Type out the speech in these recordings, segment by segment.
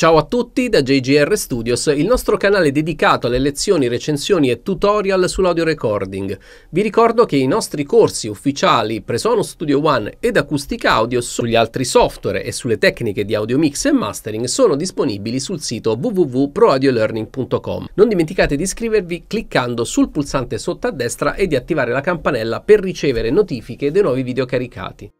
Ciao a tutti da JGR Studios, il nostro canale dedicato alle lezioni, recensioni e tutorial sull'audio recording. Vi ricordo che i nostri corsi ufficiali Presonus Studio One ed Acustica Audio sugli altri software e sulle tecniche di audio mix e mastering sono disponibili sul sito www.proaudiolearning.com. Non dimenticate di iscrivervi cliccando sul pulsante sotto a destra e di attivare la campanella per ricevere notifiche dei nuovi video caricati.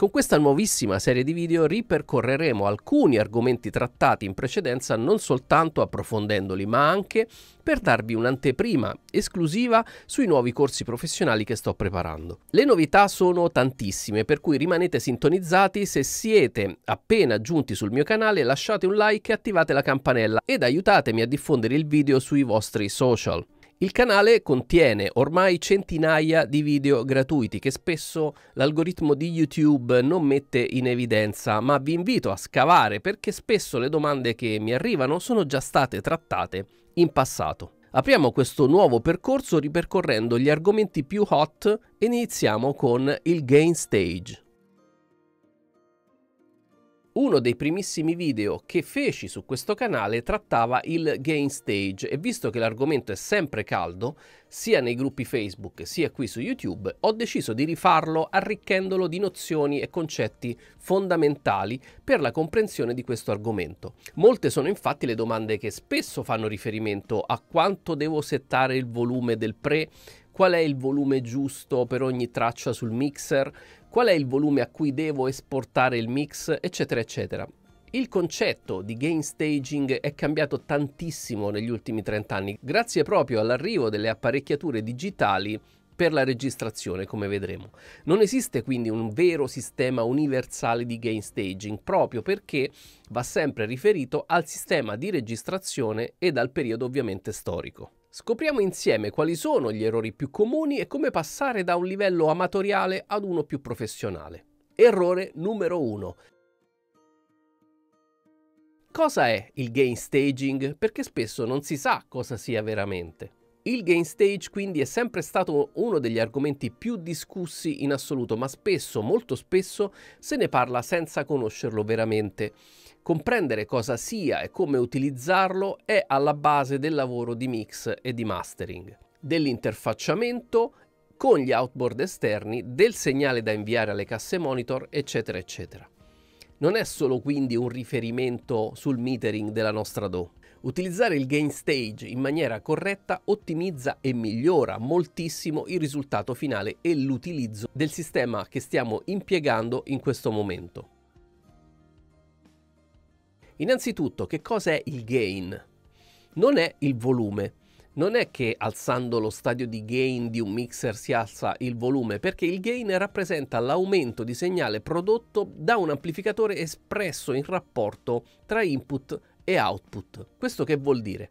Con questa nuovissima serie di video ripercorreremo alcuni argomenti trattati in precedenza non soltanto approfondendoli, ma anche per darvi un'anteprima esclusiva sui nuovi corsi professionali che sto preparando. Le novità sono tantissime, per cui rimanete sintonizzati, se siete appena giunti sul mio canale lasciate un like e attivate la campanella ed aiutatemi a diffondere il video sui vostri social. Il canale contiene ormai centinaia di video gratuiti che spesso l'algoritmo di YouTube non mette in evidenza, ma vi invito a scavare perché spesso le domande che mi arrivano sono già state trattate in passato. Apriamo questo nuovo percorso ripercorrendo gli argomenti più hot e iniziamo con il Game Stage. Uno dei primissimi video che feci su questo canale trattava il gain stage e visto che l'argomento è sempre caldo, sia nei gruppi Facebook sia qui su YouTube, ho deciso di rifarlo arricchendolo di nozioni e concetti fondamentali per la comprensione di questo argomento. Molte sono infatti le domande che spesso fanno riferimento a quanto devo settare il volume del pre, qual è il volume giusto per ogni traccia sul mixer, qual è il volume a cui devo esportare il mix, eccetera, eccetera. Il concetto di gain staging è cambiato tantissimo negli ultimi 30 anni, grazie proprio all'arrivo delle apparecchiature digitali per la registrazione, come vedremo. Non esiste quindi un vero sistema universale di gain staging, proprio perché va sempre riferito al sistema di registrazione ed al periodo ovviamente storico. Scopriamo insieme quali sono gli errori più comuni e come passare da un livello amatoriale ad uno più professionale. Errore numero 1. Cosa è il gain staging? Perché spesso non si sa cosa sia veramente. Il gain stage quindi è sempre stato uno degli argomenti più discussi in assoluto, ma spesso, molto spesso, se ne parla senza conoscerlo veramente. Comprendere cosa sia e come utilizzarlo è alla base del lavoro di mix e di mastering, dell'interfacciamento con gli outboard esterni, del segnale da inviare alle casse monitor, eccetera, eccetera. Non è solo quindi un riferimento sul metering della nostra DO. Utilizzare il gain stage in maniera corretta ottimizza e migliora moltissimo il risultato finale e l'utilizzo del sistema che stiamo impiegando in questo momento. Innanzitutto, che cos'è il gain? Non è il volume. Non è che alzando lo stadio di gain di un mixer si alza il volume, perché il gain rappresenta l'aumento di segnale prodotto da un amplificatore espresso in rapporto tra input e output. Questo che vuol dire?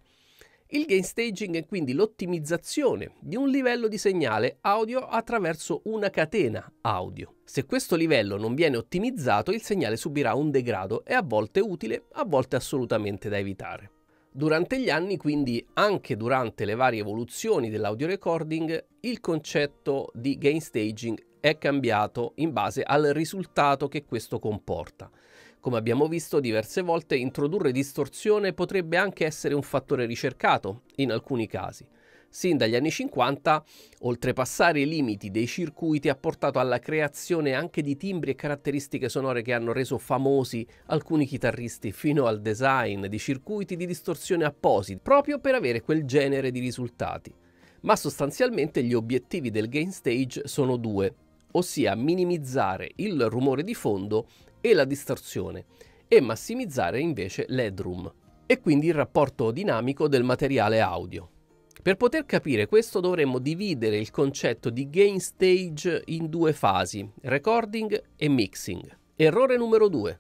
Il gain staging è quindi l'ottimizzazione di un livello di segnale audio attraverso una catena audio. Se questo livello non viene ottimizzato, il segnale subirà un degrado e a volte utile, a volte assolutamente da evitare. Durante gli anni, quindi anche durante le varie evoluzioni dell'audio recording, il concetto di gain staging è cambiato in base al risultato che questo comporta. Come abbiamo visto diverse volte, introdurre distorsione potrebbe anche essere un fattore ricercato, in alcuni casi. Sin dagli anni 50, oltrepassare i limiti dei circuiti ha portato alla creazione anche di timbri e caratteristiche sonore che hanno reso famosi alcuni chitarristi, fino al design di circuiti di distorsione appositi, proprio per avere quel genere di risultati. Ma sostanzialmente gli obiettivi del game stage sono due, ossia minimizzare il rumore di fondo e la distorsione e massimizzare invece l'headroom e quindi il rapporto dinamico del materiale audio. Per poter capire questo dovremmo dividere il concetto di gain stage in due fasi, recording e mixing. Errore numero 2.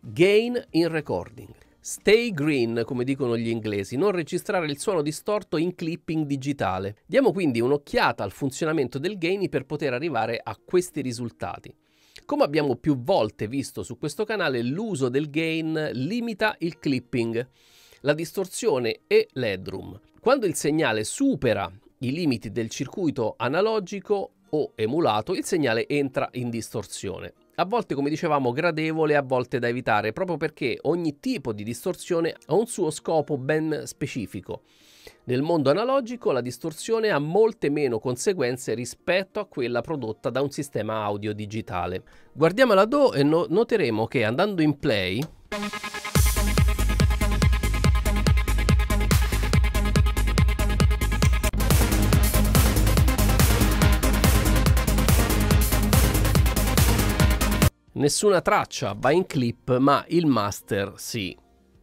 Gain in recording. Stay green, come dicono gli inglesi, non registrare il suono distorto in clipping digitale. Diamo quindi un'occhiata al funzionamento del Gainy per poter arrivare a questi risultati. Come abbiamo più volte visto su questo canale, l'uso del gain limita il clipping, la distorsione e l'headroom. Quando il segnale supera i limiti del circuito analogico o emulato, il segnale entra in distorsione a volte come dicevamo gradevole, a volte da evitare, proprio perché ogni tipo di distorsione ha un suo scopo ben specifico. Nel mondo analogico la distorsione ha molte meno conseguenze rispetto a quella prodotta da un sistema audio digitale. Guardiamo la Do e no- noteremo che andando in play... Nessuna traccia va in clip, ma il master sì.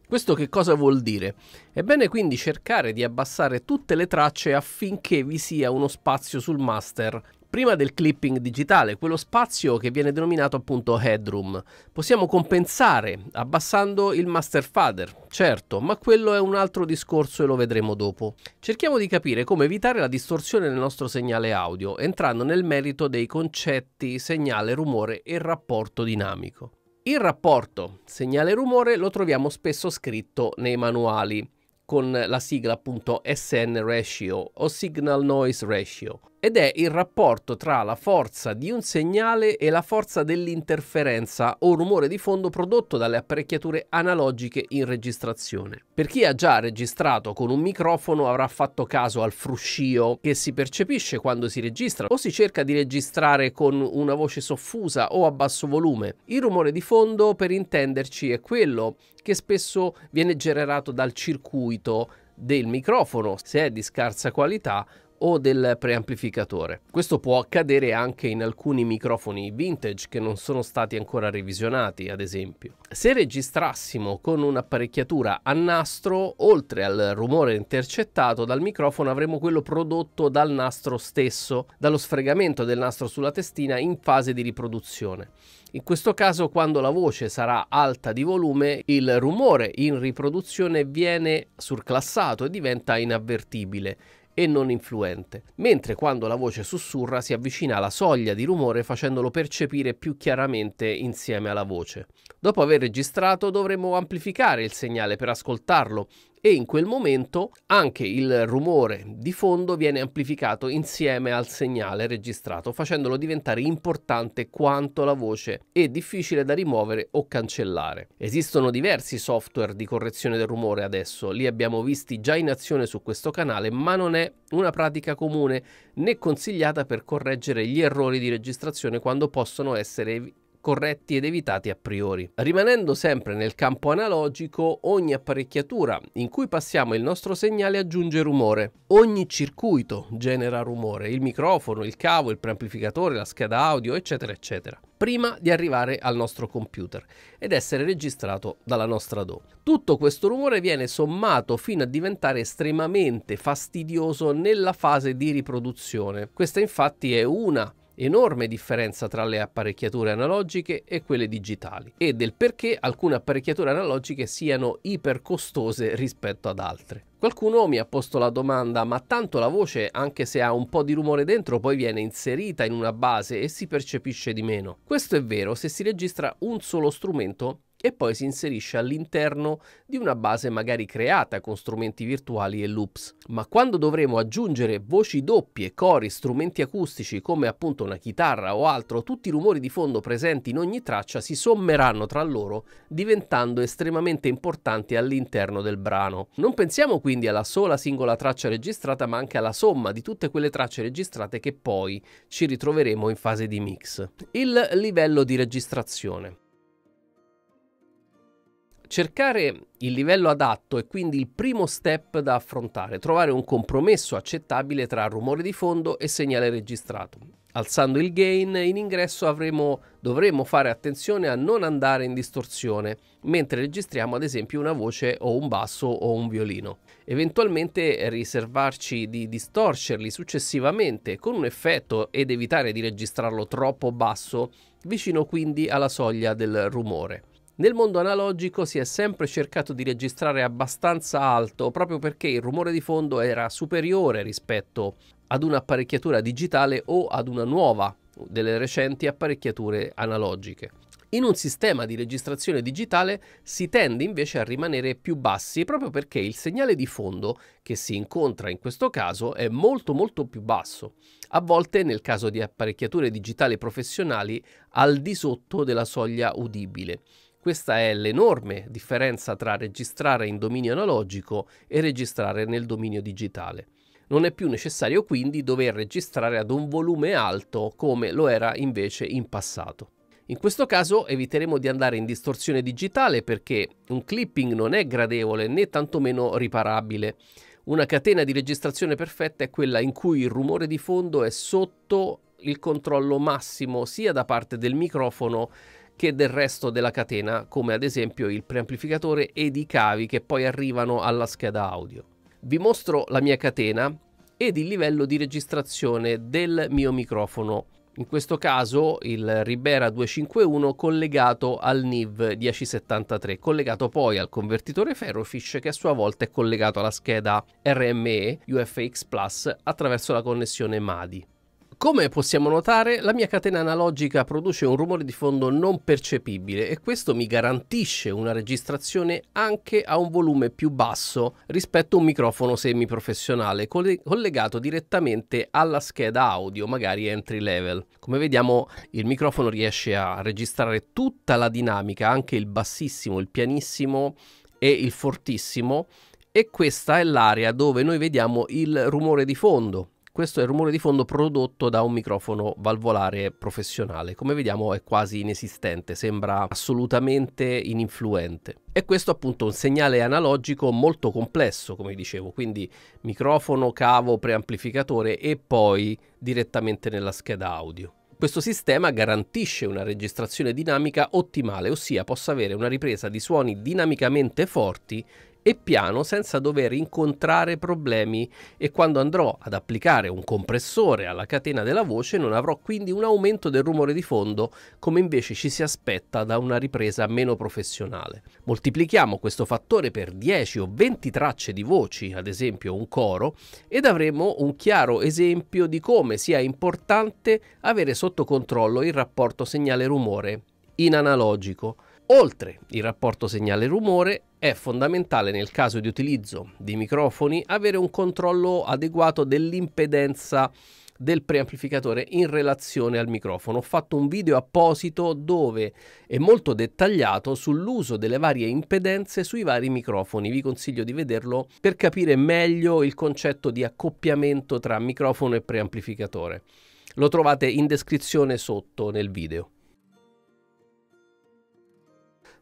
Questo che cosa vuol dire? È bene quindi cercare di abbassare tutte le tracce affinché vi sia uno spazio sul master Prima del clipping digitale, quello spazio che viene denominato appunto headroom. Possiamo compensare abbassando il master fader, certo, ma quello è un altro discorso e lo vedremo dopo. Cerchiamo di capire come evitare la distorsione nel nostro segnale audio, entrando nel merito dei concetti segnale, rumore e rapporto dinamico. Il rapporto segnale-rumore lo troviamo spesso scritto nei manuali con la sigla appunto SN ratio o signal noise ratio ed è il rapporto tra la forza di un segnale e la forza dell'interferenza o rumore di fondo prodotto dalle apparecchiature analogiche in registrazione. Per chi ha già registrato con un microfono avrà fatto caso al fruscio che si percepisce quando si registra o si cerca di registrare con una voce soffusa o a basso volume. Il rumore di fondo, per intenderci, è quello che spesso viene generato dal circuito del microfono, se è di scarsa qualità, o del preamplificatore. Questo può accadere anche in alcuni microfoni vintage che non sono stati ancora revisionati, ad esempio. Se registrassimo con un'apparecchiatura a nastro, oltre al rumore intercettato dal microfono avremo quello prodotto dal nastro stesso, dallo sfregamento del nastro sulla testina in fase di riproduzione. In questo caso quando la voce sarà alta di volume il rumore in riproduzione viene surclassato e diventa inavvertibile e non influente, mentre quando la voce sussurra si avvicina alla soglia di rumore facendolo percepire più chiaramente insieme alla voce. Dopo aver registrato dovremo amplificare il segnale per ascoltarlo e in quel momento anche il rumore di fondo viene amplificato insieme al segnale registrato facendolo diventare importante quanto la voce e difficile da rimuovere o cancellare. Esistono diversi software di correzione del rumore adesso, li abbiamo visti già in azione su questo canale, ma non è una pratica comune né consigliata per correggere gli errori di registrazione quando possono essere corretti ed evitati a priori. Rimanendo sempre nel campo analogico, ogni apparecchiatura in cui passiamo il nostro segnale aggiunge rumore. Ogni circuito genera rumore, il microfono, il cavo, il preamplificatore, la scheda audio, eccetera, eccetera prima di arrivare al nostro computer ed essere registrato dalla nostra DO. Tutto questo rumore viene sommato fino a diventare estremamente fastidioso nella fase di riproduzione. Questa infatti è una enorme differenza tra le apparecchiature analogiche e quelle digitali e del perché alcune apparecchiature analogiche siano ipercostose rispetto ad altre. Qualcuno mi ha posto la domanda, ma tanto la voce, anche se ha un po' di rumore dentro, poi viene inserita in una base e si percepisce di meno. Questo è vero se si registra un solo strumento e poi si inserisce all'interno di una base magari creata con strumenti virtuali e loops. Ma quando dovremo aggiungere voci doppie, cori, strumenti acustici come appunto una chitarra o altro, tutti i rumori di fondo presenti in ogni traccia si sommeranno tra loro diventando estremamente importanti all'interno del brano. Non pensiamo quindi alla sola singola traccia registrata ma anche alla somma di tutte quelle tracce registrate che poi ci ritroveremo in fase di mix. Il livello di registrazione. Cercare il livello adatto è quindi il primo step da affrontare, trovare un compromesso accettabile tra rumore di fondo e segnale registrato. Alzando il gain in ingresso avremo, dovremo fare attenzione a non andare in distorsione mentre registriamo ad esempio una voce o un basso o un violino. Eventualmente riservarci di distorcerli successivamente con un effetto ed evitare di registrarlo troppo basso, vicino quindi alla soglia del rumore. Nel mondo analogico si è sempre cercato di registrare abbastanza alto proprio perché il rumore di fondo era superiore rispetto ad un'apparecchiatura digitale o ad una nuova delle recenti apparecchiature analogiche. In un sistema di registrazione digitale si tende invece a rimanere più bassi proprio perché il segnale di fondo che si incontra in questo caso è molto molto più basso, a volte nel caso di apparecchiature digitali professionali al di sotto della soglia udibile. Questa è l'enorme differenza tra registrare in dominio analogico e registrare nel dominio digitale. Non è più necessario quindi dover registrare ad un volume alto come lo era invece in passato. In questo caso eviteremo di andare in distorsione digitale perché un clipping non è gradevole né tantomeno riparabile. Una catena di registrazione perfetta è quella in cui il rumore di fondo è sotto il controllo massimo sia da parte del microfono che del resto della catena, come ad esempio il preamplificatore ed i cavi che poi arrivano alla scheda audio. Vi mostro la mia catena ed il livello di registrazione del mio microfono. In questo caso il Ribera 251 collegato al NIV 1073, collegato poi al convertitore Ferrofish che a sua volta è collegato alla scheda RME UFX Plus attraverso la connessione MADI. Come possiamo notare, la mia catena analogica produce un rumore di fondo non percepibile e questo mi garantisce una registrazione anche a un volume più basso rispetto a un microfono semiprofessionale collegato direttamente alla scheda audio, magari entry level. Come vediamo, il microfono riesce a registrare tutta la dinamica, anche il bassissimo, il pianissimo e il fortissimo e questa è l'area dove noi vediamo il rumore di fondo questo è il rumore di fondo prodotto da un microfono valvolare professionale. Come vediamo è quasi inesistente, sembra assolutamente ininfluente. E questo appunto è un segnale analogico molto complesso, come dicevo, quindi microfono, cavo, preamplificatore e poi direttamente nella scheda audio. Questo sistema garantisce una registrazione dinamica ottimale, ossia possa avere una ripresa di suoni dinamicamente forti e piano senza dover incontrare problemi e quando andrò ad applicare un compressore alla catena della voce non avrò quindi un aumento del rumore di fondo come invece ci si aspetta da una ripresa meno professionale. Moltiplichiamo questo fattore per 10 o 20 tracce di voci, ad esempio un coro, ed avremo un chiaro esempio di come sia importante avere sotto controllo il rapporto segnale-rumore in analogico Oltre il rapporto segnale-rumore, è fondamentale nel caso di utilizzo di microfoni avere un controllo adeguato dell'impedenza del preamplificatore in relazione al microfono. Ho fatto un video apposito dove è molto dettagliato sull'uso delle varie impedenze sui vari microfoni. Vi consiglio di vederlo per capire meglio il concetto di accoppiamento tra microfono e preamplificatore. Lo trovate in descrizione sotto nel video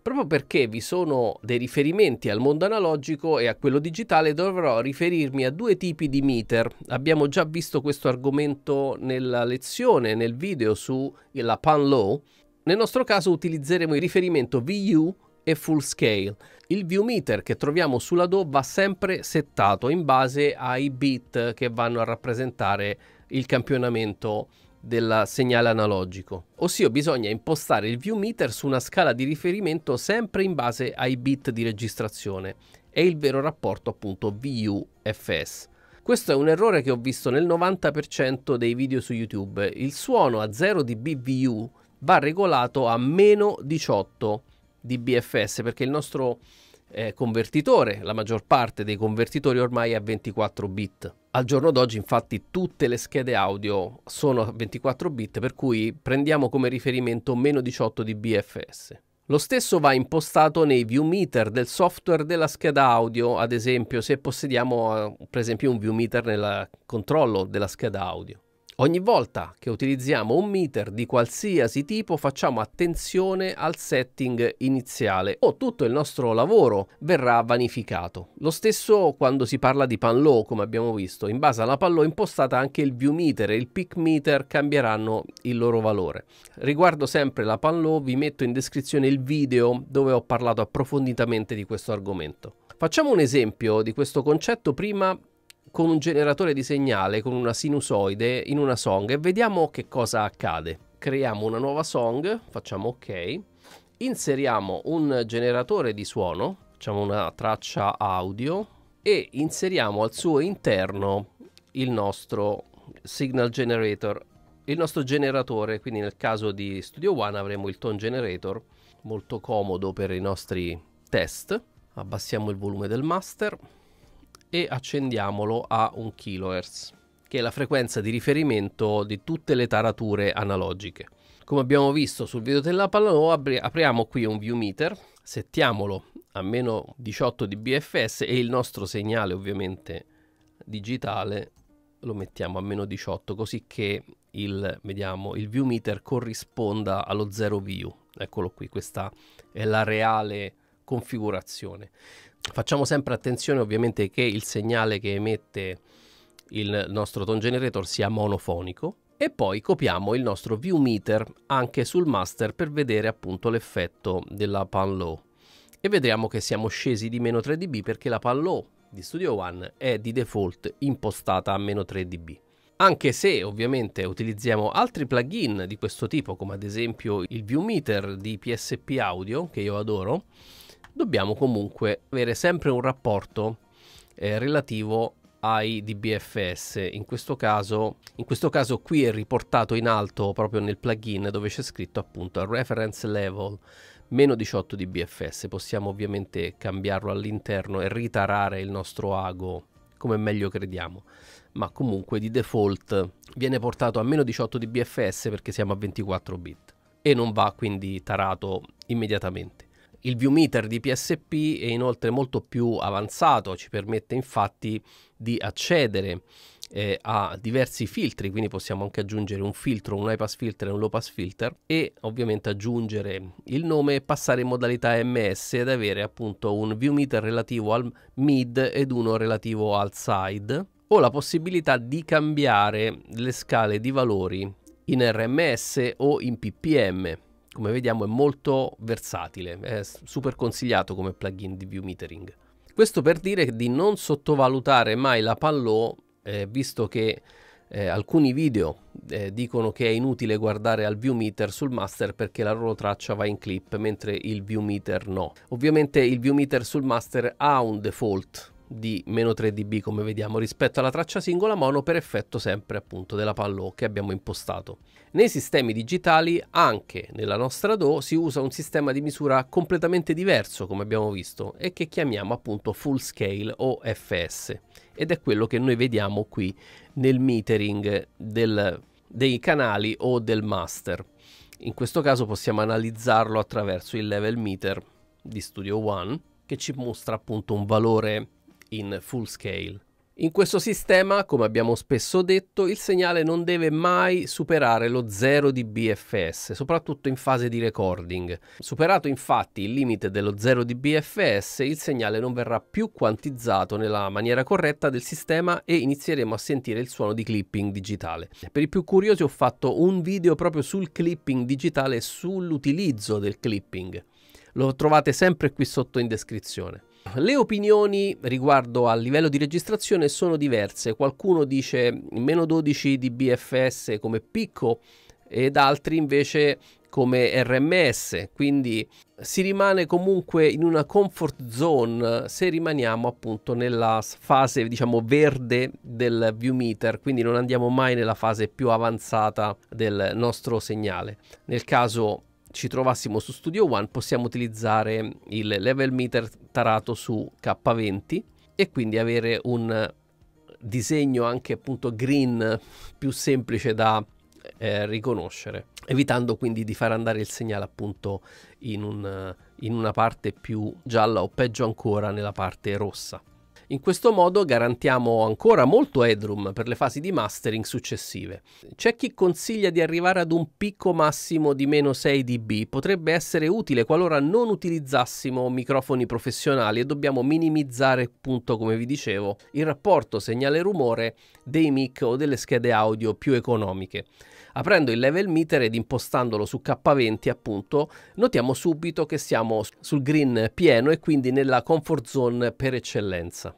proprio perché vi sono dei riferimenti al mondo analogico e a quello digitale, dovrò riferirmi a due tipi di meter. Abbiamo già visto questo argomento nella lezione, nel video sulla pan low. Nel nostro caso utilizzeremo il riferimento VU e full scale. Il view meter che troviamo sulla DO va sempre settato in base ai bit che vanno a rappresentare il campionamento del segnale analogico, ossia bisogna impostare il view meter su una scala di riferimento sempre in base ai bit di registrazione e il vero rapporto appunto VU-FS. Questo è un errore che ho visto nel 90% dei video su YouTube. Il suono a 0 dB VU va regolato a meno 18 dB FS perché il nostro eh, convertitore, la maggior parte dei convertitori ormai è a 24 bit. Al giorno d'oggi infatti tutte le schede audio sono 24 bit per cui prendiamo come riferimento meno 18 di BFS. Lo stesso va impostato nei view meter del software della scheda audio, ad esempio se possediamo eh, per esempio un view meter nel controllo della scheda audio. Ogni volta che utilizziamo un meter di qualsiasi tipo facciamo attenzione al setting iniziale o tutto il nostro lavoro verrà vanificato. Lo stesso quando si parla di pan low, come abbiamo visto, in base alla pan low impostata anche il view meter e il peak meter cambieranno il loro valore. Riguardo sempre la pan low vi metto in descrizione il video dove ho parlato approfonditamente di questo argomento. Facciamo un esempio di questo concetto prima con un generatore di segnale, con una sinusoide in una song e vediamo che cosa accade. Creiamo una nuova song, facciamo ok, inseriamo un generatore di suono, facciamo una traccia audio e inseriamo al suo interno il nostro signal generator, il nostro generatore, quindi nel caso di Studio One avremo il tone generator, molto comodo per i nostri test. Abbassiamo il volume del master e accendiamolo a 1 kHz, che è la frequenza di riferimento di tutte le tarature analogiche. Come abbiamo visto sul video della pallanuova, apri apriamo qui un view meter, settiamolo a meno 18 di BFS e il nostro segnale ovviamente digitale lo mettiamo a meno 18 così che il, vediamo, il viewmeter corrisponda allo zero view. Eccolo qui, questa è la reale configurazione. Facciamo sempre attenzione ovviamente che il segnale che emette il nostro tone generator sia monofonico e poi copiamo il nostro view meter anche sul master per vedere appunto l'effetto della pan low e vedremo che siamo scesi di meno 3 dB perché la pan low di Studio One è di default impostata a meno 3 dB anche se ovviamente utilizziamo altri plugin di questo tipo come ad esempio il view meter di PSP audio che io adoro dobbiamo comunque avere sempre un rapporto eh, relativo ai DBFS. In questo, caso, in questo caso qui è riportato in alto proprio nel plugin dove c'è scritto appunto a reference level meno 18 DBFS. Possiamo ovviamente cambiarlo all'interno e ritarare il nostro ago come meglio crediamo ma comunque di default viene portato a meno 18 dBFS perché siamo a 24 bit e non va quindi tarato immediatamente. Il ViewMeter di PSP è inoltre molto più avanzato, ci permette infatti di accedere eh, a diversi filtri, quindi possiamo anche aggiungere un filtro, un high pass filter e un low pass filter e ovviamente aggiungere il nome e passare in modalità MS ed avere appunto un ViewMeter relativo al mid ed uno relativo al side o la possibilità di cambiare le scale di valori in RMS o in PPM come vediamo è molto versatile, è super consigliato come plugin di view metering. Questo per dire di non sottovalutare mai la Pallò, eh, visto che eh, alcuni video eh, dicono che è inutile guardare al view meter sul master perché la loro traccia va in clip, mentre il view meter no. Ovviamente il view meter sul master ha un default, di meno 3 dB come vediamo rispetto alla traccia singola mono per effetto sempre appunto della pallo che abbiamo impostato. Nei sistemi digitali anche nella nostra DO si usa un sistema di misura completamente diverso come abbiamo visto e che chiamiamo appunto full scale o FS ed è quello che noi vediamo qui nel metering del, dei canali o del master. In questo caso possiamo analizzarlo attraverso il level meter di Studio One che ci mostra appunto un valore in full scale. In questo sistema, come abbiamo spesso detto, il segnale non deve mai superare lo 0 di BFS, soprattutto in fase di recording. Superato infatti il limite dello 0 di BFS, il segnale non verrà più quantizzato nella maniera corretta del sistema e inizieremo a sentire il suono di clipping digitale. Per i più curiosi ho fatto un video proprio sul clipping digitale e sull'utilizzo del clipping. Lo trovate sempre qui sotto in descrizione. Le opinioni riguardo al livello di registrazione sono diverse, qualcuno dice meno 12 di BFS come picco ed altri invece come RMS, quindi si rimane comunque in una comfort zone se rimaniamo appunto nella fase diciamo verde del view meter quindi non andiamo mai nella fase più avanzata del nostro segnale. Nel caso ci trovassimo su Studio One possiamo utilizzare il level meter tarato su K20 e quindi avere un disegno anche appunto green più semplice da eh, riconoscere evitando quindi di far andare il segnale appunto in, un, in una parte più gialla o peggio ancora nella parte rossa in questo modo garantiamo ancora molto headroom per le fasi di mastering successive. C'è chi consiglia di arrivare ad un picco massimo di meno 6 dB, potrebbe essere utile qualora non utilizzassimo microfoni professionali e dobbiamo minimizzare, appunto come vi dicevo, il rapporto segnale-rumore dei mic o delle schede audio più economiche. Aprendo il level meter ed impostandolo su K20 appunto, notiamo subito che siamo sul green pieno e quindi nella comfort zone per eccellenza.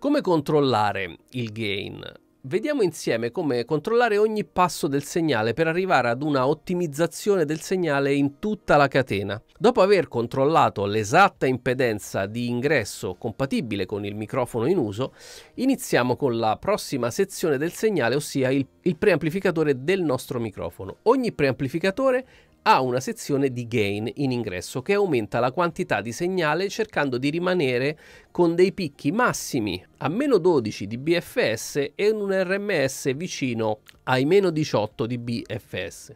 Come controllare il gain? Vediamo insieme come controllare ogni passo del segnale per arrivare ad una ottimizzazione del segnale in tutta la catena. Dopo aver controllato l'esatta impedenza di ingresso compatibile con il microfono in uso, iniziamo con la prossima sezione del segnale, ossia il, il preamplificatore del nostro microfono. Ogni preamplificatore ha una sezione di gain in ingresso che aumenta la quantità di segnale cercando di rimanere con dei picchi massimi a meno 12 di BFS e un RMS vicino ai meno 18 di BFS.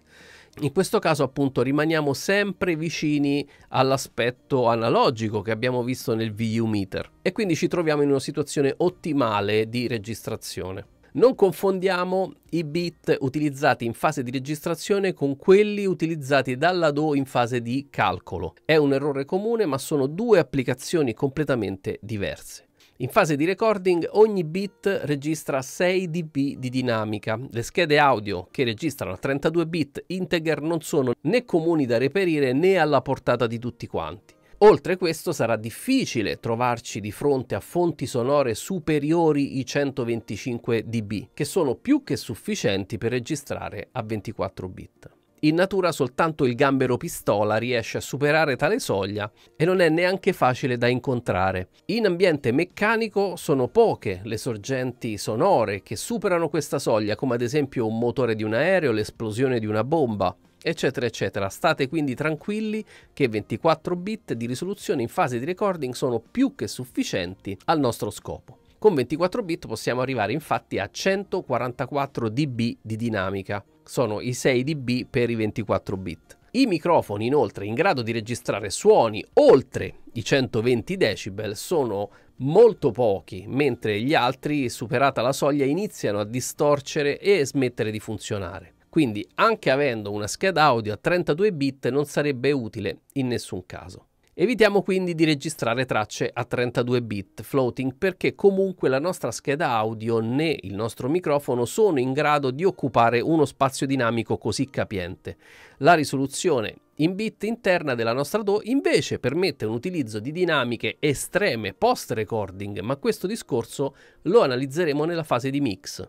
In questo caso appunto rimaniamo sempre vicini all'aspetto analogico che abbiamo visto nel VU meter e quindi ci troviamo in una situazione ottimale di registrazione. Non confondiamo i bit utilizzati in fase di registrazione con quelli utilizzati dalla DO in fase di calcolo. È un errore comune, ma sono due applicazioni completamente diverse. In fase di recording ogni bit registra 6 dB di dinamica. Le schede audio che registrano 32 bit integer non sono né comuni da reperire né alla portata di tutti quanti. Oltre questo sarà difficile trovarci di fronte a fonti sonore superiori i 125 dB, che sono più che sufficienti per registrare a 24 bit. In natura soltanto il gambero pistola riesce a superare tale soglia e non è neanche facile da incontrare. In ambiente meccanico sono poche le sorgenti sonore che superano questa soglia, come ad esempio un motore di un aereo, l'esplosione di una bomba eccetera, eccetera. State quindi tranquilli che 24 bit di risoluzione in fase di recording sono più che sufficienti al nostro scopo. Con 24 bit possiamo arrivare infatti a 144 dB di dinamica, sono i 6 dB per i 24 bit. I microfoni inoltre in grado di registrare suoni oltre i 120 decibel sono molto pochi, mentre gli altri, superata la soglia, iniziano a distorcere e smettere di funzionare. Quindi anche avendo una scheda audio a 32 bit non sarebbe utile in nessun caso. Evitiamo quindi di registrare tracce a 32 bit floating perché comunque la nostra scheda audio né il nostro microfono sono in grado di occupare uno spazio dinamico così capiente. La risoluzione in bit interna della nostra DO invece permette un utilizzo di dinamiche estreme post recording, ma questo discorso lo analizzeremo nella fase di mix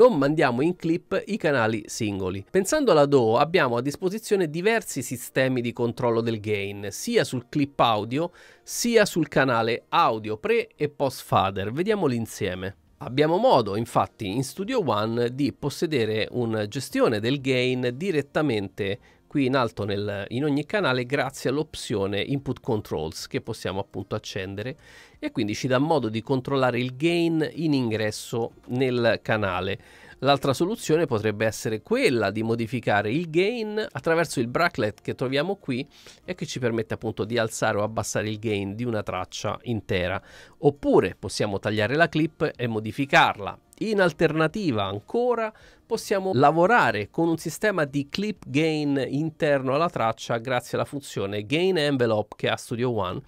non mandiamo in clip i canali singoli. Pensando alla DAW abbiamo a disposizione diversi sistemi di controllo del gain, sia sul clip audio sia sul canale audio pre e post fader. Vediamoli insieme. Abbiamo modo infatti in Studio One di possedere una gestione del gain direttamente qui in alto nel, in ogni canale grazie all'opzione input controls che possiamo appunto accendere e quindi ci dà modo di controllare il gain in ingresso nel canale. L'altra soluzione potrebbe essere quella di modificare il gain attraverso il bracket che troviamo qui e che ci permette appunto di alzare o abbassare il gain di una traccia intera. Oppure possiamo tagliare la clip e modificarla in alternativa ancora possiamo lavorare con un sistema di clip gain interno alla traccia grazie alla funzione gain envelope che ha Studio One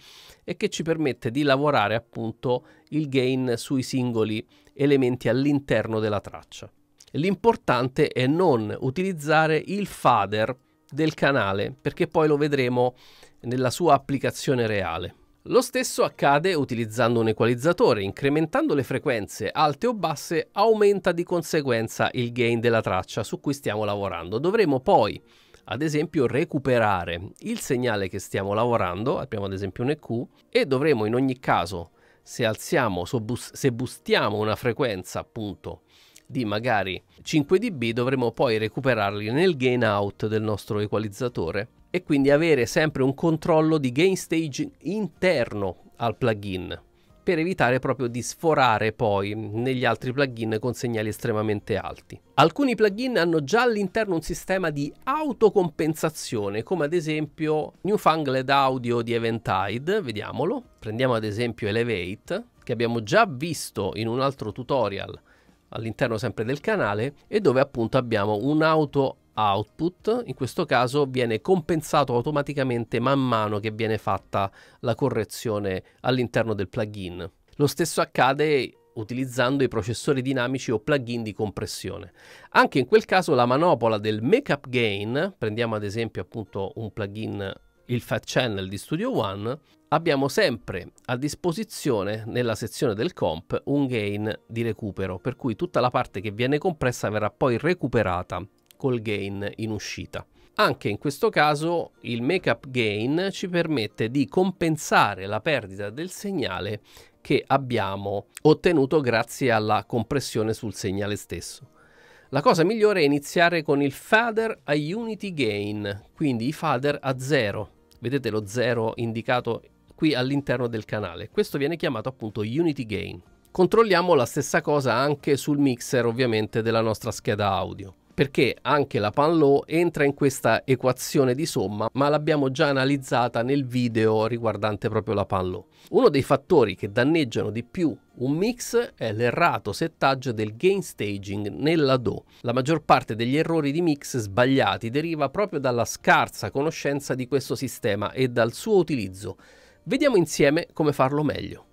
e che ci permette di lavorare appunto il gain sui singoli elementi all'interno della traccia. L'importante è non utilizzare il fader del canale perché poi lo vedremo nella sua applicazione reale. Lo stesso accade utilizzando un equalizzatore, incrementando le frequenze alte o basse aumenta di conseguenza il gain della traccia su cui stiamo lavorando. Dovremo poi ad esempio recuperare il segnale che stiamo lavorando, abbiamo ad esempio un EQ, e dovremo in ogni caso se alziamo, se bustiamo una frequenza appunto di magari 5 dB dovremo poi recuperarli nel gain out del nostro equalizzatore e quindi avere sempre un controllo di gain stage interno al plugin per evitare proprio di sforare poi negli altri plugin con segnali estremamente alti. Alcuni plugin hanno già all'interno un sistema di autocompensazione, come ad esempio Newfangled Audio di Eventide, vediamolo. Prendiamo ad esempio Elevate, che abbiamo già visto in un altro tutorial all'interno sempre del canale e dove appunto abbiamo un un'auto output, in questo caso viene compensato automaticamente man mano che viene fatta la correzione all'interno del plugin. Lo stesso accade utilizzando i processori dinamici o plugin di compressione. Anche in quel caso la manopola del makeup gain, prendiamo ad esempio appunto un plugin il Fat Channel di Studio One, abbiamo sempre a disposizione nella sezione del comp un gain di recupero, per cui tutta la parte che viene compressa verrà poi recuperata call gain in uscita. Anche in questo caso il makeup gain ci permette di compensare la perdita del segnale che abbiamo ottenuto grazie alla compressione sul segnale stesso. La cosa migliore è iniziare con il fader a unity gain, quindi i fader a 0. Vedete lo 0 indicato qui all'interno del canale. Questo viene chiamato appunto unity gain. Controlliamo la stessa cosa anche sul mixer ovviamente della nostra scheda audio perché anche la Panlow entra in questa equazione di somma, ma l'abbiamo già analizzata nel video riguardante proprio la Panlow. Uno dei fattori che danneggiano di più un mix è l'errato settaggio del gain staging nella DO. La maggior parte degli errori di mix sbagliati deriva proprio dalla scarsa conoscenza di questo sistema e dal suo utilizzo. Vediamo insieme come farlo meglio.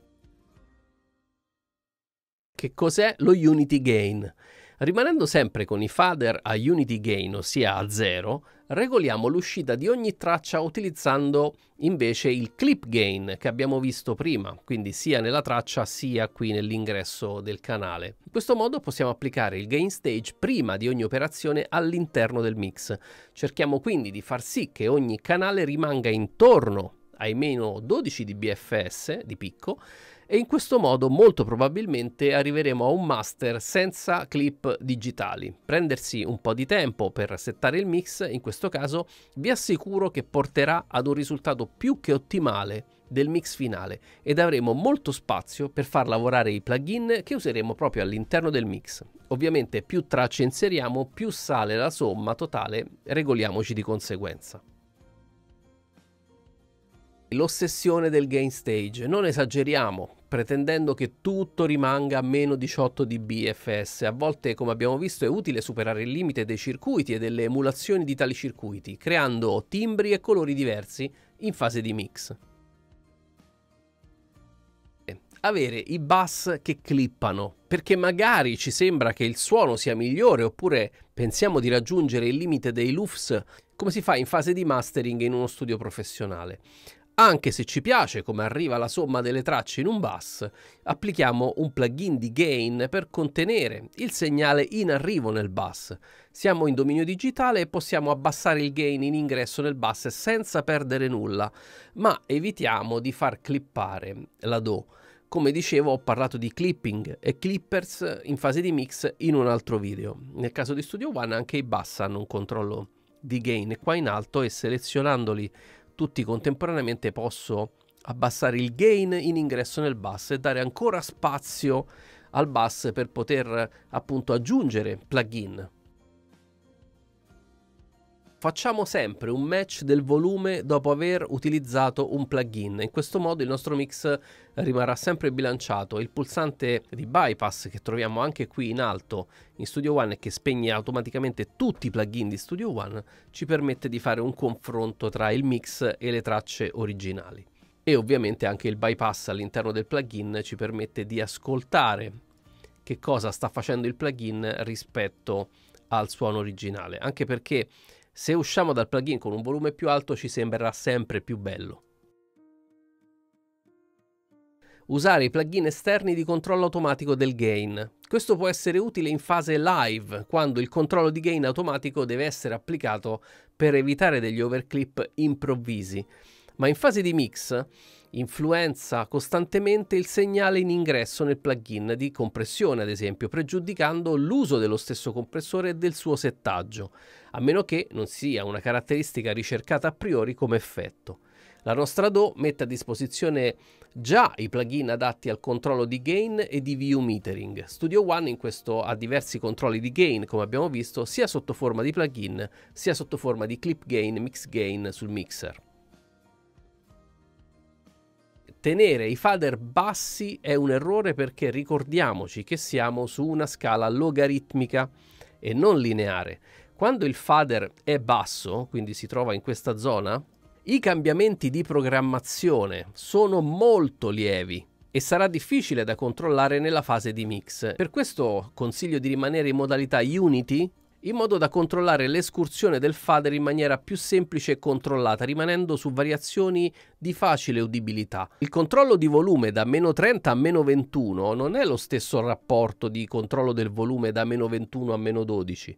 Che cos'è lo Unity Gain? Rimanendo sempre con i fader a unity gain, ossia a zero, regoliamo l'uscita di ogni traccia utilizzando invece il clip gain che abbiamo visto prima, quindi sia nella traccia sia qui nell'ingresso del canale. In questo modo possiamo applicare il gain stage prima di ogni operazione all'interno del mix. Cerchiamo quindi di far sì che ogni canale rimanga intorno ai meno 12 di BFS di picco e in questo modo molto probabilmente arriveremo a un master senza clip digitali. Prendersi un po' di tempo per settare il mix, in questo caso, vi assicuro che porterà ad un risultato più che ottimale del mix finale ed avremo molto spazio per far lavorare i plugin che useremo proprio all'interno del mix. Ovviamente più tracce inseriamo, più sale la somma totale, regoliamoci di conseguenza. L'ossessione del gain stage, non esageriamo, pretendendo che tutto rimanga a meno 18 dB FS. A volte, come abbiamo visto, è utile superare il limite dei circuiti e delle emulazioni di tali circuiti, creando timbri e colori diversi in fase di mix. Avere i bus che clippano, perché magari ci sembra che il suono sia migliore oppure pensiamo di raggiungere il limite dei LUFS come si fa in fase di mastering in uno studio professionale. Anche se ci piace come arriva la somma delle tracce in un bus, applichiamo un plugin di gain per contenere il segnale in arrivo nel bus. Siamo in dominio digitale e possiamo abbassare il gain in ingresso nel bus senza perdere nulla, ma evitiamo di far clippare la DO. Come dicevo ho parlato di clipping e clippers in fase di mix in un altro video. Nel caso di Studio One anche i bus hanno un controllo di gain qua in alto e selezionandoli tutti contemporaneamente posso abbassare il gain in ingresso nel bus e dare ancora spazio al bus per poter appunto aggiungere plugin facciamo sempre un match del volume dopo aver utilizzato un plugin. In questo modo il nostro mix rimarrà sempre bilanciato. Il pulsante di bypass che troviamo anche qui in alto in Studio One che spegne automaticamente tutti i plugin di Studio One ci permette di fare un confronto tra il mix e le tracce originali. E ovviamente anche il bypass all'interno del plugin ci permette di ascoltare che cosa sta facendo il plugin rispetto al suono originale, anche perché se usciamo dal plugin con un volume più alto ci sembrerà sempre più bello. Usare i plugin esterni di controllo automatico del gain. Questo può essere utile in fase live, quando il controllo di gain automatico deve essere applicato per evitare degli overclip improvvisi ma in fase di mix influenza costantemente il segnale in ingresso nel plugin di compressione, ad esempio, pregiudicando l'uso dello stesso compressore e del suo settaggio a meno che non sia una caratteristica ricercata a priori come effetto. La nostra DO mette a disposizione già i plugin adatti al controllo di gain e di view metering. Studio One in questo ha diversi controlli di gain, come abbiamo visto, sia sotto forma di plugin, sia sotto forma di clip gain, mix gain sul mixer. Tenere i fader bassi è un errore perché ricordiamoci che siamo su una scala logaritmica e non lineare. Quando il fader è basso, quindi si trova in questa zona, i cambiamenti di programmazione sono molto lievi e sarà difficile da controllare nella fase di mix. Per questo consiglio di rimanere in modalità Unity in modo da controllare l'escursione del fader in maniera più semplice e controllata, rimanendo su variazioni di facile udibilità. Il controllo di volume da meno 30 a meno 21 non è lo stesso rapporto di controllo del volume da meno 21 a meno 12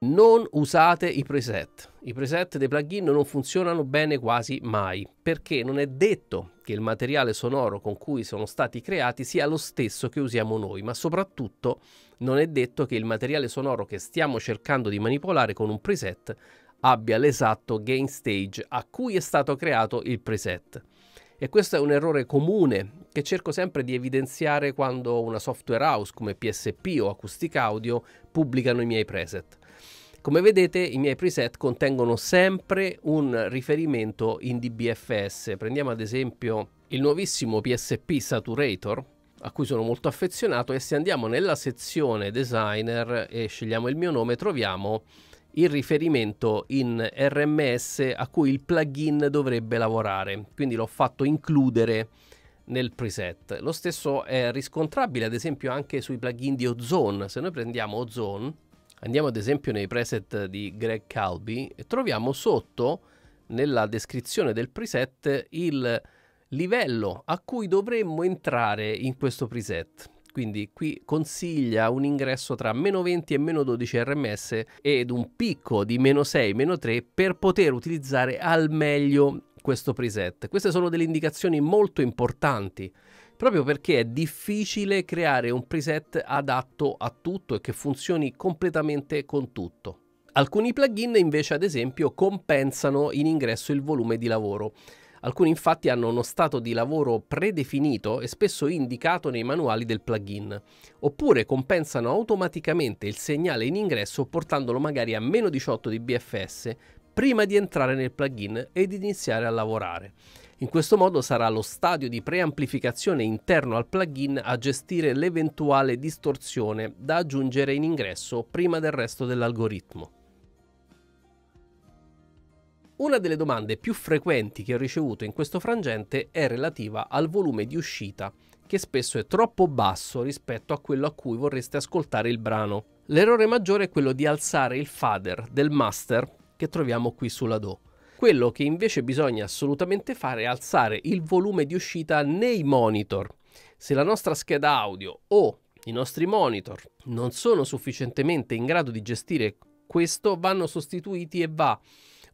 non usate i preset. I preset dei plugin non funzionano bene quasi mai, perché non è detto che il materiale sonoro con cui sono stati creati sia lo stesso che usiamo noi, ma soprattutto non è detto che il materiale sonoro che stiamo cercando di manipolare con un preset abbia l'esatto gain stage a cui è stato creato il preset. E questo è un errore comune che cerco sempre di evidenziare quando una software house come PSP o Acoustic Audio pubblicano i miei preset. Come vedete i miei preset contengono sempre un riferimento in DBFS. Prendiamo ad esempio il nuovissimo PSP Saturator a cui sono molto affezionato e se andiamo nella sezione designer e scegliamo il mio nome troviamo il riferimento in RMS a cui il plugin dovrebbe lavorare, quindi l'ho fatto includere nel preset. Lo stesso è riscontrabile ad esempio anche sui plugin di Ozone, se noi prendiamo Ozone Andiamo ad esempio nei preset di Greg Calbi e troviamo sotto nella descrizione del preset il livello a cui dovremmo entrare in questo preset. Quindi qui consiglia un ingresso tra meno 20 e meno 12 RMS ed un picco di meno 6, meno 3 per poter utilizzare al meglio questo preset. Queste sono delle indicazioni molto importanti proprio perché è difficile creare un preset adatto a tutto e che funzioni completamente con tutto. Alcuni plugin invece ad esempio compensano in ingresso il volume di lavoro. Alcuni infatti hanno uno stato di lavoro predefinito e spesso indicato nei manuali del plugin, oppure compensano automaticamente il segnale in ingresso portandolo magari a meno 18 di BFS prima di entrare nel plugin ed iniziare a lavorare. In questo modo sarà lo stadio di preamplificazione interno al plugin a gestire l'eventuale distorsione da aggiungere in ingresso prima del resto dell'algoritmo. Una delle domande più frequenti che ho ricevuto in questo frangente è relativa al volume di uscita, che spesso è troppo basso rispetto a quello a cui vorreste ascoltare il brano. L'errore maggiore è quello di alzare il fader del master che troviamo qui sulla Do. Quello che invece bisogna assolutamente fare è alzare il volume di uscita nei monitor. Se la nostra scheda audio o i nostri monitor non sono sufficientemente in grado di gestire questo, vanno sostituiti e va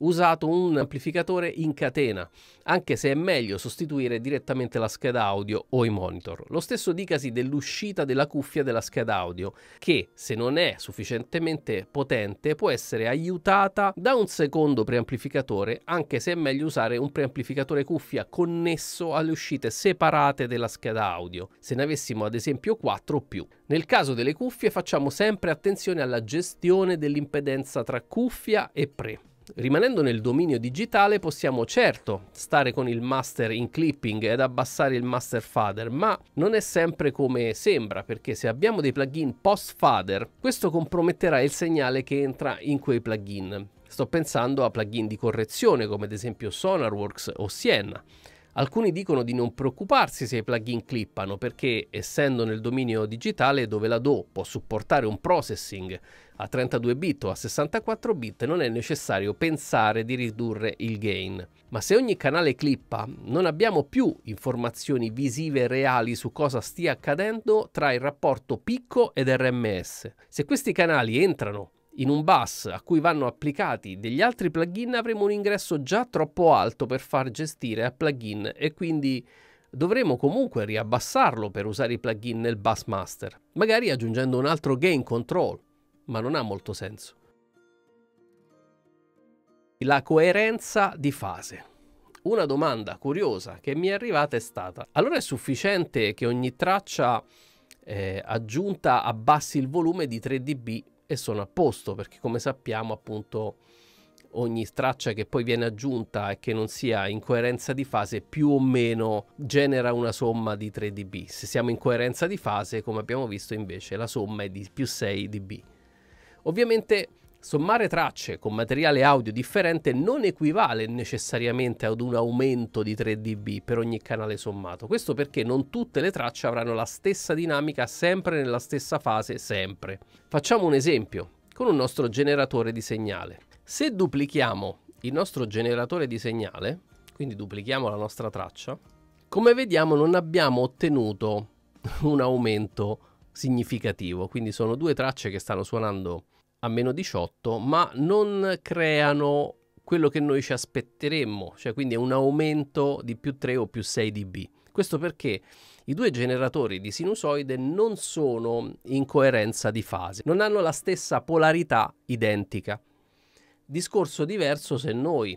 usato un amplificatore in catena, anche se è meglio sostituire direttamente la scheda audio o i monitor. Lo stesso dicasi dell'uscita della cuffia della scheda audio, che se non è sufficientemente potente può essere aiutata da un secondo preamplificatore, anche se è meglio usare un preamplificatore cuffia connesso alle uscite separate della scheda audio, se ne avessimo ad esempio 4 o più. Nel caso delle cuffie facciamo sempre attenzione alla gestione dell'impedenza tra cuffia e pre. Rimanendo nel dominio digitale possiamo certo stare con il master in clipping ed abbassare il master fader, ma non è sempre come sembra, perché se abbiamo dei plugin post fader, questo comprometterà il segnale che entra in quei plugin. Sto pensando a plugin di correzione come ad esempio Sonarworks o Sienna. Alcuni dicono di non preoccuparsi se i plugin clippano perché essendo nel dominio digitale dove la DO può supportare un processing a 32 bit o a 64 bit non è necessario pensare di ridurre il gain. Ma se ogni canale clippa non abbiamo più informazioni visive reali su cosa stia accadendo tra il rapporto picco ed RMS. Se questi canali entrano in un bus a cui vanno applicati degli altri plugin avremo un ingresso già troppo alto per far gestire a plugin e quindi dovremo comunque riabbassarlo per usare i plugin nel bus master, magari aggiungendo un altro gain control, ma non ha molto senso. La coerenza di fase. Una domanda curiosa che mi è arrivata è stata, allora è sufficiente che ogni traccia eh, aggiunta abbassi il volume di 3 dB e sono a posto perché come sappiamo appunto ogni traccia che poi viene aggiunta e che non sia in coerenza di fase più o meno genera una somma di 3 dB. Se siamo in coerenza di fase, come abbiamo visto invece, la somma è di più 6 dB. Ovviamente Sommare tracce con materiale audio differente non equivale necessariamente ad un aumento di 3 dB per ogni canale sommato. Questo perché non tutte le tracce avranno la stessa dinamica sempre nella stessa fase, sempre. Facciamo un esempio con un nostro generatore di segnale. Se duplichiamo il nostro generatore di segnale, quindi duplichiamo la nostra traccia, come vediamo non abbiamo ottenuto un aumento significativo, quindi sono due tracce che stanno suonando a meno 18, ma non creano quello che noi ci aspetteremmo, cioè quindi è un aumento di più 3 o più 6 dB. Questo perché i due generatori di sinusoide non sono in coerenza di fase, non hanno la stessa polarità identica. Discorso diverso se noi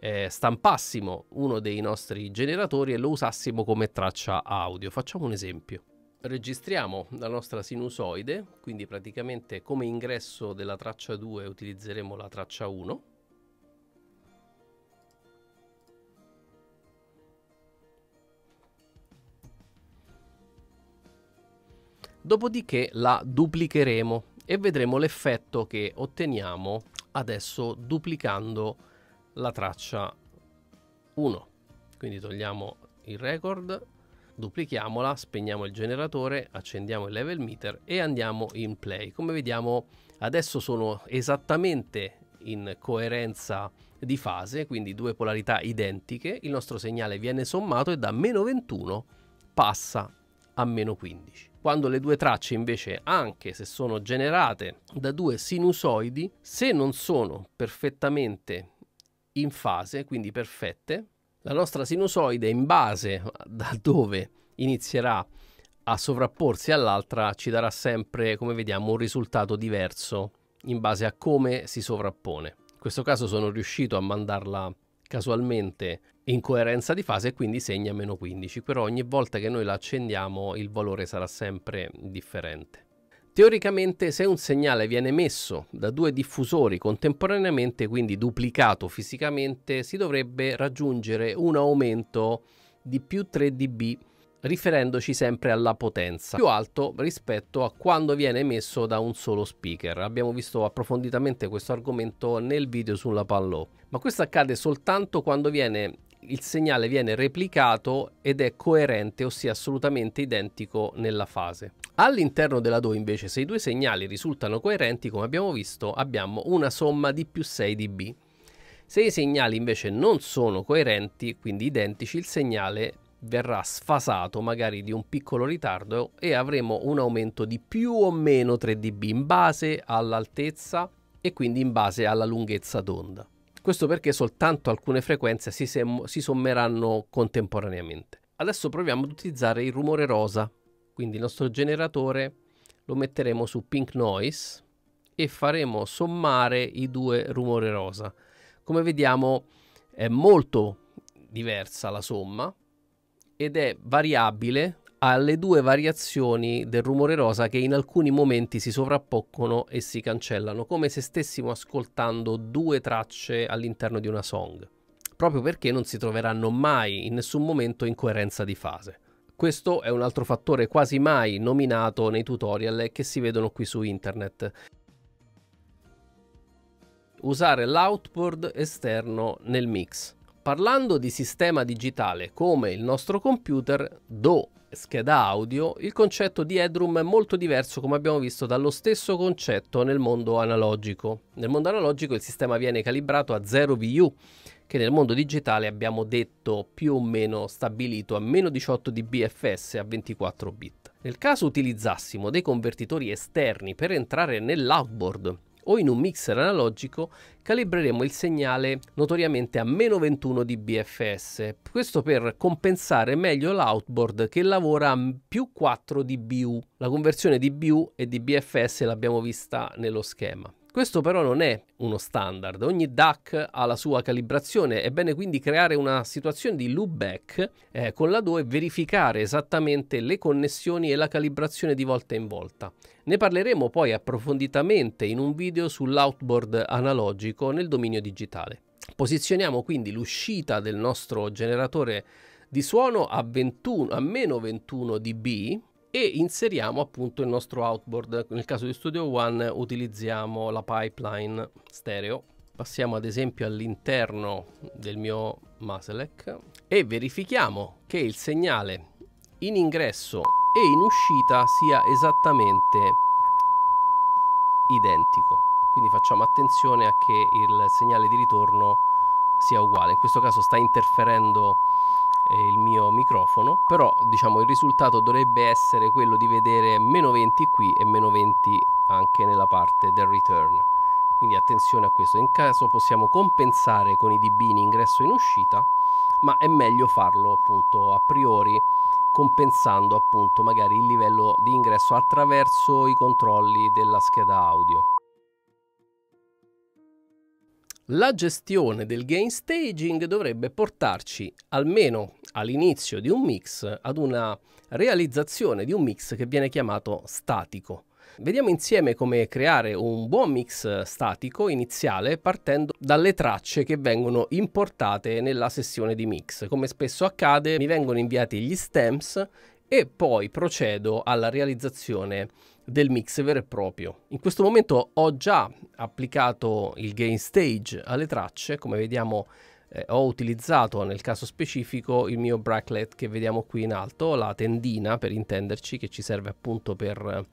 eh, stampassimo uno dei nostri generatori e lo usassimo come traccia audio. Facciamo un esempio registriamo la nostra sinusoide, quindi praticamente come ingresso della traccia 2 utilizzeremo la traccia 1. Dopodiché la duplicheremo e vedremo l'effetto che otteniamo adesso duplicando la traccia 1. Quindi togliamo il record duplichiamola, spegniamo il generatore, accendiamo il level meter e andiamo in play. Come vediamo adesso sono esattamente in coerenza di fase, quindi due polarità identiche, il nostro segnale viene sommato e da meno 21 passa a meno 15. Quando le due tracce invece, anche se sono generate da due sinusoidi, se non sono perfettamente in fase, quindi perfette, la nostra sinusoide in base da dove inizierà a sovrapporsi all'altra ci darà sempre, come vediamo, un risultato diverso in base a come si sovrappone. In questo caso sono riuscito a mandarla casualmente in coerenza di fase e quindi segna meno 15, però ogni volta che noi la accendiamo il valore sarà sempre differente. Teoricamente se un segnale viene messo da due diffusori contemporaneamente, quindi duplicato fisicamente, si dovrebbe raggiungere un aumento di più 3 dB riferendoci sempre alla potenza più alto rispetto a quando viene emesso da un solo speaker. Abbiamo visto approfonditamente questo argomento nel video sulla pallo, ma questo accade soltanto quando viene, il segnale viene replicato ed è coerente, ossia assolutamente identico nella fase. All'interno della DO invece se i due segnali risultano coerenti come abbiamo visto abbiamo una somma di più 6 dB. Se i segnali invece non sono coerenti, quindi identici, il segnale verrà sfasato magari di un piccolo ritardo e avremo un aumento di più o meno 3 dB in base all'altezza e quindi in base alla lunghezza d'onda. Questo perché soltanto alcune frequenze si, si sommeranno contemporaneamente. Adesso proviamo ad utilizzare il rumore rosa quindi il nostro generatore lo metteremo su pink noise e faremo sommare i due rumore rosa. Come vediamo è molto diversa la somma ed è variabile alle due variazioni del rumore rosa che in alcuni momenti si sovrappongono e si cancellano, come se stessimo ascoltando due tracce all'interno di una song, proprio perché non si troveranno mai in nessun momento in coerenza di fase. Questo è un altro fattore quasi mai nominato nei tutorial che si vedono qui su internet. Usare l'outboard esterno nel mix. Parlando di sistema digitale come il nostro computer, Do scheda audio, il concetto di headroom è molto diverso come abbiamo visto dallo stesso concetto nel mondo analogico. Nel mondo analogico il sistema viene calibrato a 0 VU, che nel mondo digitale abbiamo detto più o meno stabilito a meno 18 di BFS a 24 bit. Nel caso utilizzassimo dei convertitori esterni per entrare nell'outboard o in un mixer analogico calibreremo il segnale notoriamente a meno 21 dbfs questo per compensare meglio l'outboard che lavora a più 4 dBU. La conversione dbu e dbfs l'abbiamo vista nello schema. Questo però non è uno standard, ogni DAC ha la sua calibrazione, è bene quindi creare una situazione di loopback eh, con la DO e verificare esattamente le connessioni e la calibrazione di volta in volta. Ne parleremo poi approfonditamente in un video sull'outboard analogico nel dominio digitale. Posizioniamo quindi l'uscita del nostro generatore di suono a, 21, a meno 21 dB e inseriamo appunto il nostro outboard. Nel caso di Studio One utilizziamo la pipeline stereo. Passiamo ad esempio all'interno del mio Maselec e verifichiamo che il segnale in ingresso e in uscita sia esattamente identico. Quindi facciamo attenzione a che il segnale di ritorno sia uguale. In questo caso sta interferendo eh, il mio microfono però diciamo il risultato dovrebbe essere quello di vedere meno 20 qui e meno 20 anche nella parte del return quindi attenzione a questo in caso possiamo compensare con i db in ingresso e in uscita ma è meglio farlo appunto a priori compensando appunto magari il livello di ingresso attraverso i controlli della scheda audio la gestione del game staging dovrebbe portarci, almeno all'inizio di un mix, ad una realizzazione di un mix che viene chiamato statico. Vediamo insieme come creare un buon mix statico iniziale partendo dalle tracce che vengono importate nella sessione di mix. Come spesso accade mi vengono inviati gli stems e poi procedo alla realizzazione del mix vero e proprio. In questo momento ho già applicato il gain stage alle tracce, come vediamo eh, ho utilizzato nel caso specifico il mio bracket che vediamo qui in alto, la tendina per intenderci che ci serve appunto per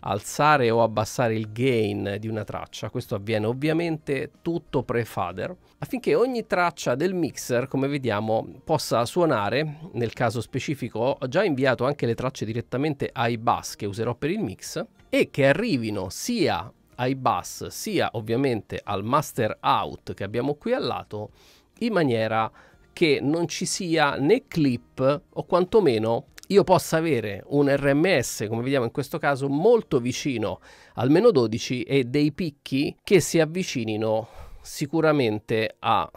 alzare o abbassare il gain di una traccia, questo avviene ovviamente tutto pre-fader, affinché ogni traccia del mixer, come vediamo, possa suonare, nel caso specifico ho già inviato anche le tracce direttamente ai bus che userò per il mix, e che arrivino sia ai bus sia ovviamente al master out che abbiamo qui al lato, in maniera che non ci sia né clip o quantomeno io possa avere un RMS, come vediamo in questo caso, molto vicino al meno 12 e dei picchi che si avvicinino sicuramente a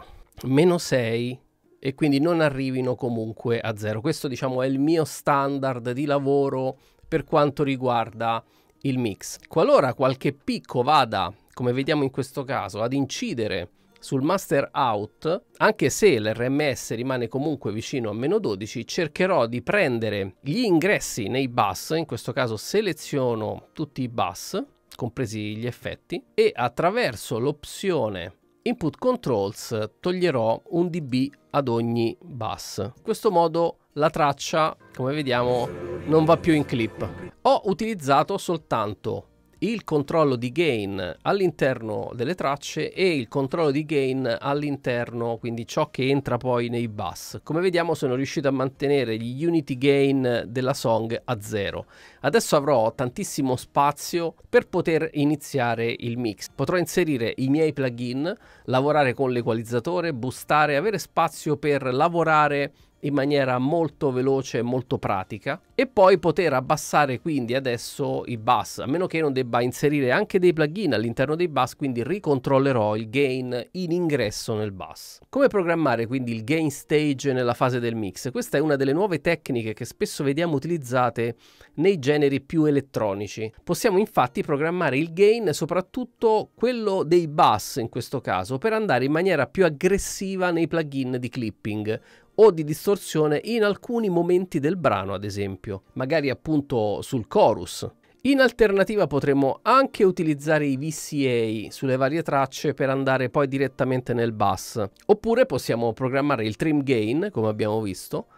meno 6 e quindi non arrivino comunque a zero. Questo diciamo è il mio standard di lavoro per quanto riguarda il mix. Qualora qualche picco vada, come vediamo in questo caso, ad incidere sul master out, anche se l'RMS rimane comunque vicino a meno 12, cercherò di prendere gli ingressi nei bus, in questo caso seleziono tutti i bus, compresi gli effetti, e attraverso l'opzione input controls toglierò un dB ad ogni bus. In questo modo la traccia, come vediamo, non va più in clip. Ho utilizzato soltanto il controllo di gain all'interno delle tracce e il controllo di gain all'interno, quindi ciò che entra poi nei bus. Come vediamo sono riuscito a mantenere gli unity gain della song a zero. Adesso avrò tantissimo spazio per poter iniziare il mix. Potrò inserire i miei plugin, lavorare con l'equalizzatore, boostare, avere spazio per lavorare in maniera molto veloce e molto pratica e poi poter abbassare quindi adesso i bus a meno che non debba inserire anche dei plugin all'interno dei bus quindi ricontrollerò il gain in ingresso nel bus come programmare quindi il gain stage nella fase del mix questa è una delle nuove tecniche che spesso vediamo utilizzate nei generi più elettronici possiamo infatti programmare il gain soprattutto quello dei bus in questo caso per andare in maniera più aggressiva nei plugin di clipping o di distorsione in alcuni momenti del brano, ad esempio, magari appunto sul chorus. In alternativa potremmo anche utilizzare i VCA sulle varie tracce per andare poi direttamente nel bass, oppure possiamo programmare il trim gain, come abbiamo visto,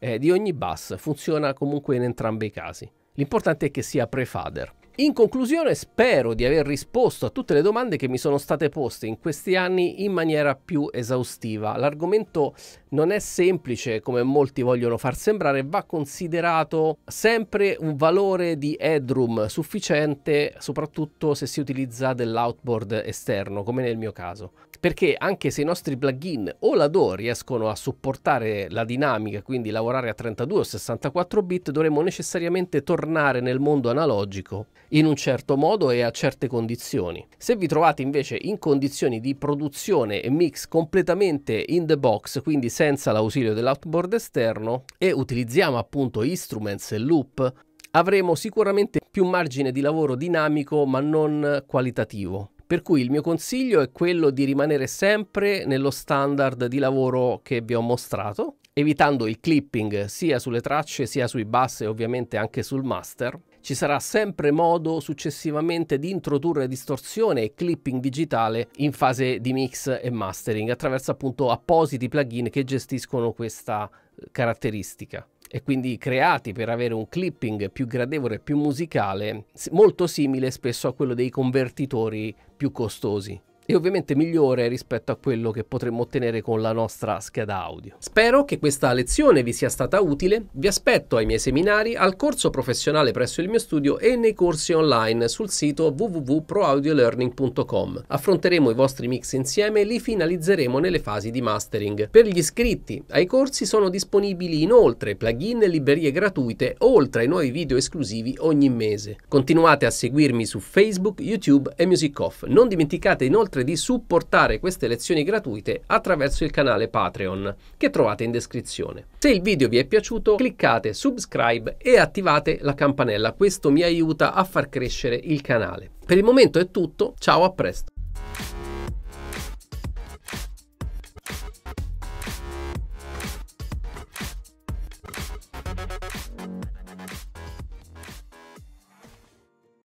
eh, di ogni bass, funziona comunque in entrambi i casi. L'importante è che sia pre-fader. In conclusione spero di aver risposto a tutte le domande che mi sono state poste in questi anni in maniera più esaustiva. L'argomento non è semplice come molti vogliono far sembrare, va considerato sempre un valore di headroom sufficiente, soprattutto se si utilizza dell'outboard esterno, come nel mio caso perché anche se i nostri plugin o la DO riescono a supportare la dinamica, quindi lavorare a 32 o 64 bit, dovremmo necessariamente tornare nel mondo analogico in un certo modo e a certe condizioni. Se vi trovate invece in condizioni di produzione e mix completamente in the box, quindi senza l'ausilio dell'outboard esterno e utilizziamo appunto instruments e loop, avremo sicuramente più margine di lavoro dinamico ma non qualitativo. Per cui il mio consiglio è quello di rimanere sempre nello standard di lavoro che vi ho mostrato, evitando il clipping sia sulle tracce sia sui bass e ovviamente anche sul master. Ci sarà sempre modo successivamente di introdurre distorsione e clipping digitale in fase di mix e mastering attraverso appunto appositi plugin che gestiscono questa eh, caratteristica e quindi creati per avere un clipping più gradevole e più musicale, molto simile spesso a quello dei convertitori più costosi e ovviamente migliore rispetto a quello che potremmo ottenere con la nostra scheda audio. Spero che questa lezione vi sia stata utile, vi aspetto ai miei seminari, al corso professionale presso il mio studio e nei corsi online sul sito www.proaudiolearning.com. Affronteremo i vostri mix insieme e li finalizzeremo nelle fasi di mastering. Per gli iscritti ai corsi sono disponibili inoltre plugin e librerie gratuite oltre ai nuovi video esclusivi ogni mese. Continuate a seguirmi su Facebook, YouTube e Music Off. Non dimenticate inoltre inoltre di supportare queste lezioni gratuite attraverso il canale Patreon che trovate in descrizione. Se il video vi è piaciuto cliccate subscribe e attivate la campanella, questo mi aiuta a far crescere il canale. Per il momento è tutto, ciao a presto!